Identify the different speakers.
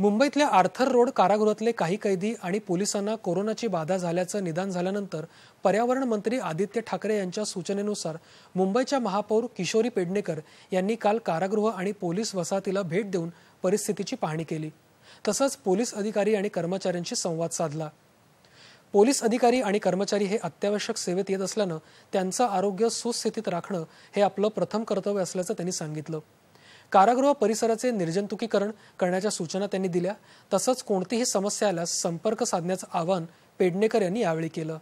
Speaker 1: मुंबईतल्या Arthur road कारागृहातले काही कैदी आणि पोलिसांना कोरोनाची बाधा झाल्याचं निदान झाल्यानंतर पर्यावरण मंत्री आदित्य ठाकरे यांच्या सूचनेनुसार मुंबईच्या महापौर किशोरी पेडणेकर यांनी काल कारागृह आणि पोलीस वसाहतीला भेट देऊन परिस्थितीची पाहणी केली तसंच पोलीस अधिकारी आणि कर्मचाऱ्यांशी संवाद साधला पोलीस अधिकारी आणि कर्मचारी हे अत्यावश्यक सेवेत येत असल्यानं त्यांचं आरोग्य सुस्थितीत राखणं हे आपलं प्रथम कर्तव्य असल्याचं त्यांनी सांगितलं कारागृह परिसराचे निर्जंतुकीकरण करण्याच्या सूचना त्यांनी दिल्या तसंच कोणतीही समस्या आल्यास संपर्क साधण्याचं आवाहन पेडणेकर यांनी यावेळी केलं